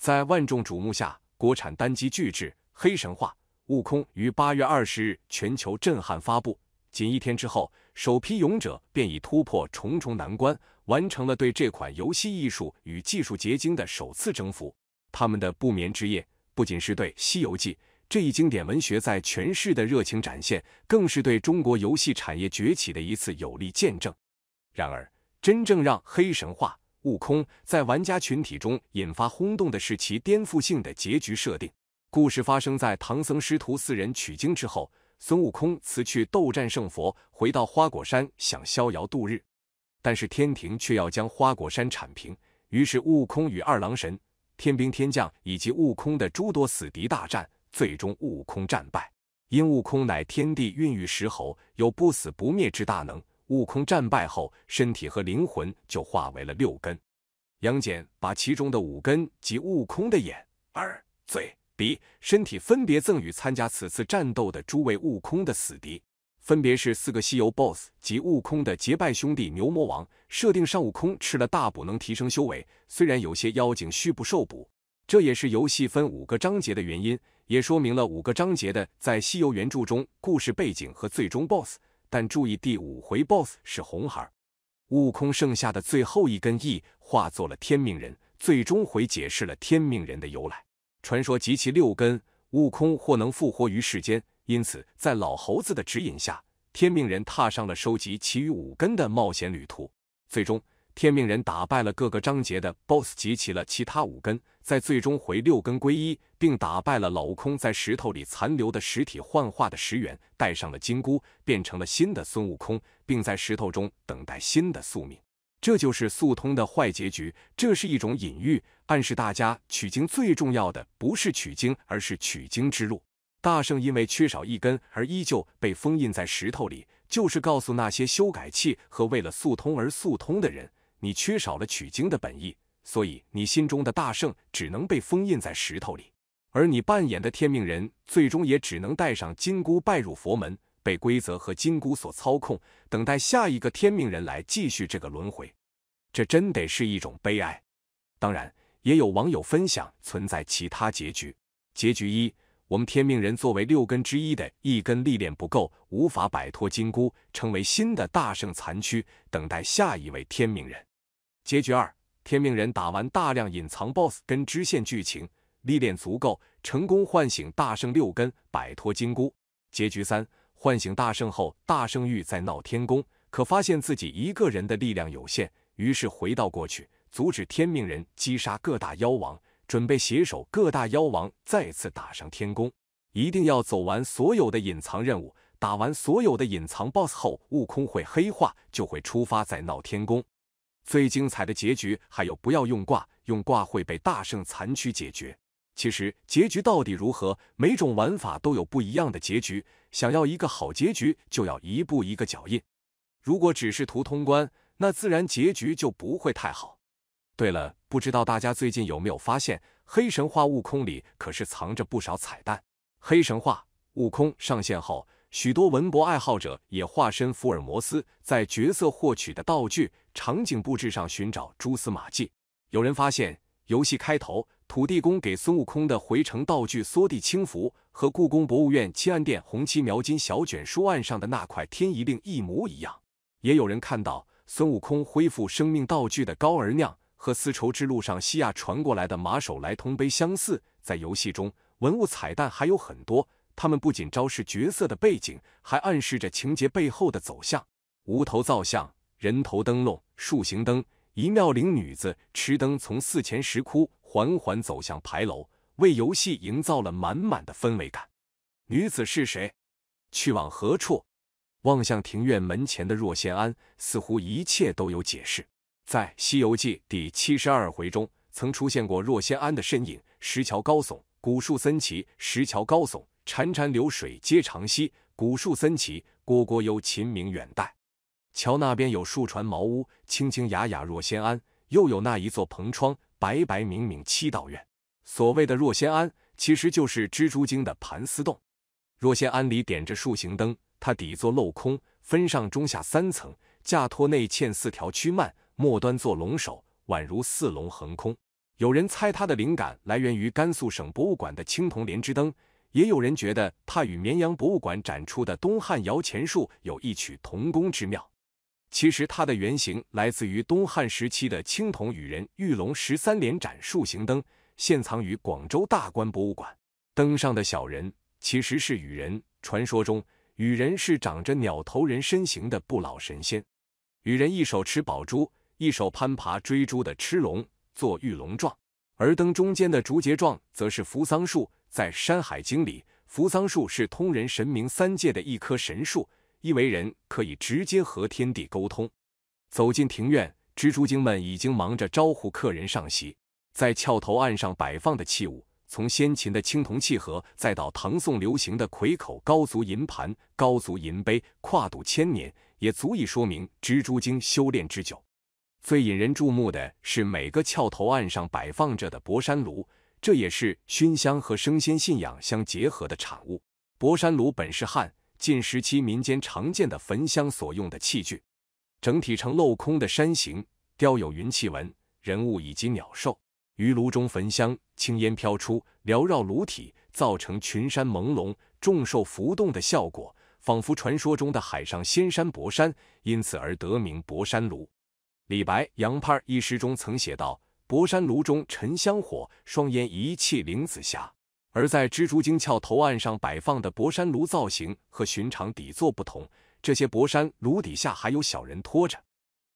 在万众瞩目下，国产单机巨制《黑神话：悟空》于八月二十日全球震撼发布。仅一天之后，首批勇者便已突破重重难关，完成了对这款游戏艺术与技术结晶的首次征服。他们的不眠之夜，不仅是对《西游记》这一经典文学在诠释的热情展现，更是对中国游戏产业崛起的一次有力见证。然而，真正让《黑神话》悟空在玩家群体中引发轰动的是其颠覆性的结局设定。故事发生在唐僧师徒四人取经之后，孙悟空辞去斗战胜佛，回到花果山想逍遥度日，但是天庭却要将花果山铲平。于是，悟空与二郎神、天兵天将以及悟空的诸多死敌大战，最终悟空战败。因悟空乃天地孕育石猴，有不死不灭之大能。悟空战败后，身体和灵魂就化为了六根。杨戬把其中的五根及悟空的眼、耳、嘴、鼻、身体分别赠与参加此次战斗的诸位悟空的死敌，分别是四个西游 BOSS 及悟空的结拜兄弟牛魔王。设定上，悟空吃了大补能提升修为，虽然有些妖精虚不受补。这也是游戏分五个章节的原因，也说明了五个章节的在西游原著中故事背景和最终 BOSS。但注意，第五回 BOSS 是红孩，悟空剩下的最后一根翼化作了天命人，最终回解释了天命人的由来。传说集齐六根，悟空或能复活于世间。因此，在老猴子的指引下，天命人踏上了收集其余五根的冒险旅途。最终。天命人打败了各个章节的 BOSS，集齐了其他五根，在最终回六根归一，并打败了老悟空在石头里残留的实体幻化的石猿，戴上了金箍，变成了新的孙悟空，并在石头中等待新的宿命。这就是速通的坏结局，这是一种隐喻，暗示大家取经最重要的不是取经，而是取经之路。大圣因为缺少一根而依旧被封印在石头里，就是告诉那些修改器和为了速通而速通的人。你缺少了取经的本意，所以你心中的大圣只能被封印在石头里，而你扮演的天命人最终也只能带上金箍拜入佛门，被规则和金箍所操控，等待下一个天命人来继续这个轮回。这真得是一种悲哀。当然，也有网友分享存在其他结局。结局一：我们天命人作为六根之一的一根历练不够，无法摆脱金箍，成为新的大圣残躯，等待下一位天命人。结局二：天命人打完大量隐藏 boss 跟支线剧情，历练足够，成功唤醒大圣六根，摆脱金箍。结局三：唤醒大圣后，大圣欲在闹天宫，可发现自己一个人的力量有限，于是回到过去，阻止天命人击杀各大妖王，准备携手各大妖王再次打上天宫，一定要走完所有的隐藏任务，打完所有的隐藏 boss 后，悟空会黑化，就会出发再闹天宫。最精彩的结局还有不要用挂，用挂会被大圣残躯解决。其实结局到底如何，每种玩法都有不一样的结局。想要一个好结局，就要一步一个脚印。如果只是图通关，那自然结局就不会太好。对了，不知道大家最近有没有发现，《黑神话：悟空》里可是藏着不少彩蛋。《黑神话：悟空》上线后。许多文博爱好者也化身福尔摩斯，在角色获取的道具、场景布置上寻找蛛丝马迹。有人发现，游戏开头土地公给孙悟空的回城道具“缩地轻浮，和故宫博物院七安殿红漆描金小卷书案上的那块天一令一模一样。也有人看到，孙悟空恢复生命道具的高儿酿和丝绸之路上西亚传过来的马首来通杯相似。在游戏中，文物彩蛋还有很多。他们不仅昭示角色的背景，还暗示着情节背后的走向。无头造像、人头灯笼、树形灯、一妙龄女子持灯从寺前石窟缓缓走向牌楼，为游戏营造了满满的氛围感。女子是谁？去往何处？望向庭院门前的若仙庵，似乎一切都有解释。在《西游记》第七十二回中，曾出现过若仙庵的身影。石桥高耸，古树森奇。石桥高耸。潺潺流水皆长溪，古树森奇，蝈蝈幽，秦明远代。桥那边有数船茅屋，清清雅雅若仙庵，又有那一座蓬窗白白明明七道院。所谓的若仙庵，其实就是蜘蛛精的盘丝洞。若仙庵里点着树形灯，它底座镂空，分上中下三层，架托内嵌四条曲蔓，末端做龙首，宛如四龙横空。有人猜它的灵感来源于甘肃省博物馆的青铜莲枝灯。也有人觉得它与绵阳博物馆展出的东汉摇钱树有异曲同工之妙。其实它的原型来自于东汉时期的青铜羽人玉龙十三连盏树形灯，现藏于广州大观博物馆。灯上的小人其实是羽人。传说中，羽人是长着鸟头人身形的不老神仙。羽人一手持宝珠，一手攀爬追珠的螭龙，做玉龙状；而灯中间的竹节状，则是扶桑树。在《山海经》里，扶桑树是通人神明三界的一棵神树，意为人可以直接和天地沟通。走进庭院，蜘蛛精们已经忙着招呼客人上席。在翘头案上摆放的器物，从先秦的青铜器盒，再到唐宋流行的葵口高足银盘、高足银杯，跨度千年，也足以说明蜘蛛精修炼之久。最引人注目的是每个翘头案上摆放着的博山炉。这也是熏香和生鲜信仰相结合的产物。博山炉本是汉晋时期民间常见的焚香所用的器具，整体呈镂空的山形，雕有云气纹、人物以及鸟兽。于炉中焚香，青烟飘出，缭绕炉体，造成群山朦胧、众兽浮动的效果，仿佛传说中的海上仙山博山，因此而得名博山炉。李白《杨派》儿》一诗中曾写道。博山炉中沉香火，双烟一气凌紫霞。而在蜘蛛精窍头案上摆放的博山炉造型和寻常底座不同，这些博山炉底下还有小人托着。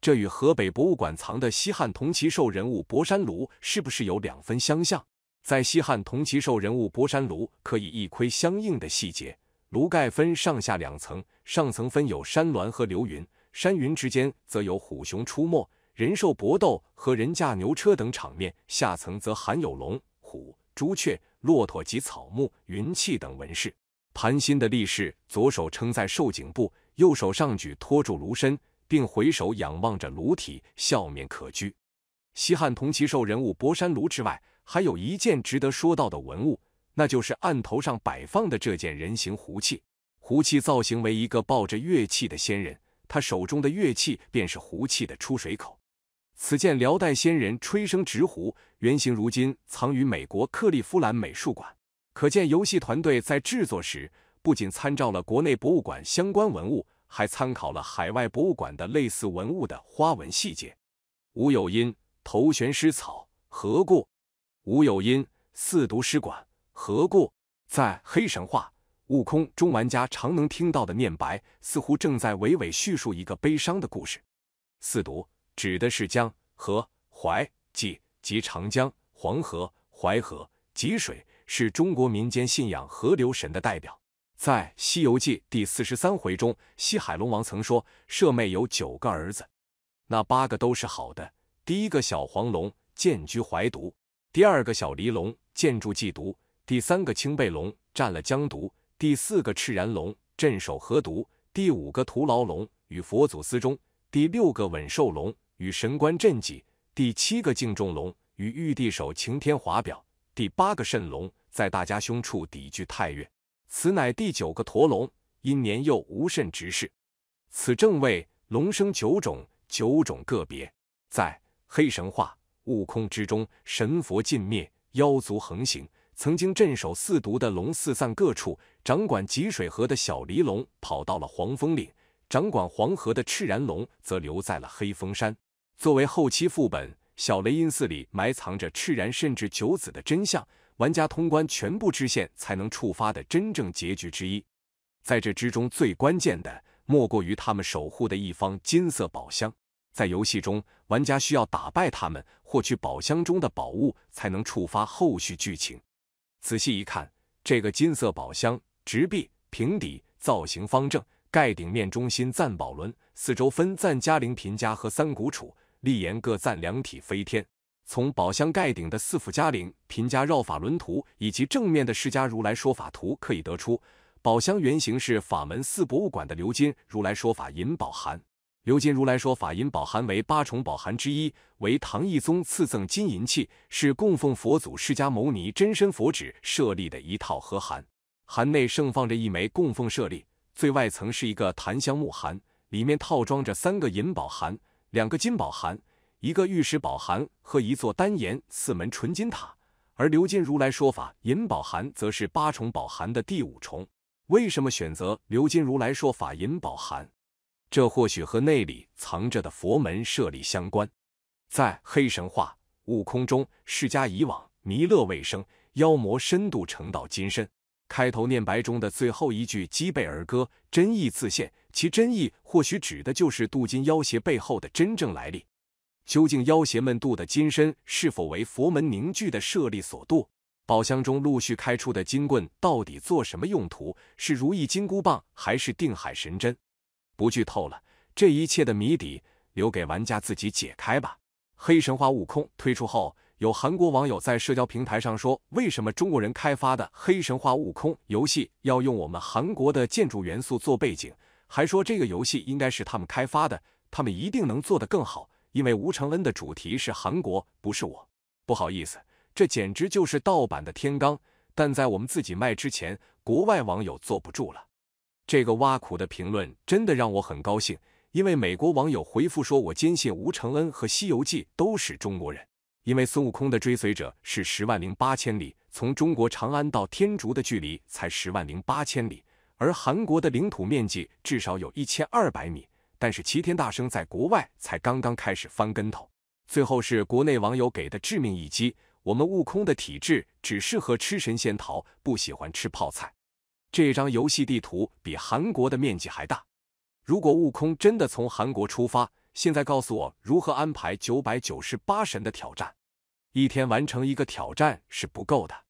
这与河北博物馆藏的西汉铜骑兽人物博山炉是不是有两分相像？在西汉铜骑兽人物博山炉可以一窥相应的细节，炉盖分上下两层，上层分有山峦和流云，山云之间则有虎熊出没。人兽搏斗和人驾牛车等场面，下层则含有龙、虎、朱雀、骆驼及草木、云气等纹饰。盘心的力士左手撑在兽颈部，右手上举托住炉身，并回首仰望着炉体，笑面可掬。西汉铜骑兽人物博山炉之外，还有一件值得说到的文物，那就是案头上摆放的这件人形壶器。壶器造型为一个抱着乐器的仙人，他手中的乐器便是壶器的出水口。此件辽代先人吹笙执壶，原型如今藏于美国克利夫兰美术馆。可见游戏团队在制作时，不仅参照了国内博物馆相关文物，还参考了海外博物馆的类似文物的花纹细节。无有因，头悬诗草何故？无有因，四读诗馆，何故？在黑神话悟空中，玩家常能听到的念白，似乎正在娓娓叙述一个悲伤的故事。四读。指的是江、河、淮、济及长江、黄河、淮河、济水，是中国民间信仰河流神的代表。在《西游记》第四十三回中，西海龙王曾说：“舍妹有九个儿子，那八个都是好的。第一个小黄龙，建居淮渎；第二个小离龙，建筑济渎；第三个青背龙，占了江渎；第四个赤髯龙，镇守河渎；第五个徒劳龙，与佛祖私中；第六个稳兽龙。”与神官镇祭第七个敬重龙，与玉帝手擎天华表第八个圣龙，在大家胸处抵居太岳，此乃第九个驼龙。因年幼无甚执事，此正位龙生九种，九种个别在黑神话悟空之中，神佛尽灭，妖族横行。曾经镇守四毒的龙四散各处，掌管吉水河的小离龙跑到了黄风岭，掌管黄河的赤然龙则留在了黑风山。作为后期副本，小雷音寺里埋藏着赤然甚至九子的真相，玩家通关全部支线才能触发的真正结局之一。在这之中，最关键的莫过于他们守护的一方金色宝箱。在游戏中，玩家需要打败他们，获取宝箱中的宝物，才能触发后续剧情。仔细一看，这个金色宝箱直壁平底，造型方正，盖顶面中心赞宝轮，四周分赞嘉陵频家和三谷杵。立言各赞两体飞天。从宝箱盖顶的四副嘉陵、贫家绕法轮图，以及正面的释迦如来说法图，可以得出，宝箱原型是法门寺博物馆的鎏金如来说法银宝函。鎏金如来说法银宝函为八重宝函之一，为唐懿宗赐赠金银器，是供奉佛祖释迦牟尼真身佛指设立的一套和函。函内盛放着一枚供奉舍利，最外层是一个檀香木函，里面套装着三个银宝函。两个金宝函，一个玉石宝函和一座丹岩四门纯金塔，而鎏金如来说法银宝函则是八重宝函的第五重。为什么选择鎏金如来说法银宝函？这或许和内里藏着的佛门舍利相关。在黑神话悟空中，释迦以往弥勒未生，妖魔深度成道金身。开头念白中的最后一句击背儿歌，真意自现，其真意或许指的就是镀金妖邪背后的真正来历。究竟妖邪们镀的金身是否为佛门凝聚的舍利所镀？宝箱中陆续开出的金棍到底做什么用途？是如意金箍棒还是定海神针？不剧透了，这一切的谜底留给玩家自己解开吧。黑神话悟空推出后。有韩国网友在社交平台上说：“为什么中国人开发的《黑神话：悟空》游戏要用我们韩国的建筑元素做背景？还说这个游戏应该是他们开发的，他们一定能做得更好，因为吴承恩的主题是韩国，不是我。”不好意思，这简直就是盗版的《天罡》。但在我们自己卖之前，国外网友坐不住了。这个挖苦的评论真的让我很高兴，因为美国网友回复说：“我坚信吴承恩和《西游记》都是中国人。”因为孙悟空的追随者是十万零八千里，从中国长安到天竺的距离才十万零八千里，而韩国的领土面积至少有一千二百米。但是齐天大圣在国外才刚刚开始翻跟头，最后是国内网友给的致命一击。我们悟空的体质只适合吃神仙桃，不喜欢吃泡菜。这张游戏地图比韩国的面积还大。如果悟空真的从韩国出发，现在告诉我如何安排九百九十八神的挑战。一天完成一个挑战是不够的。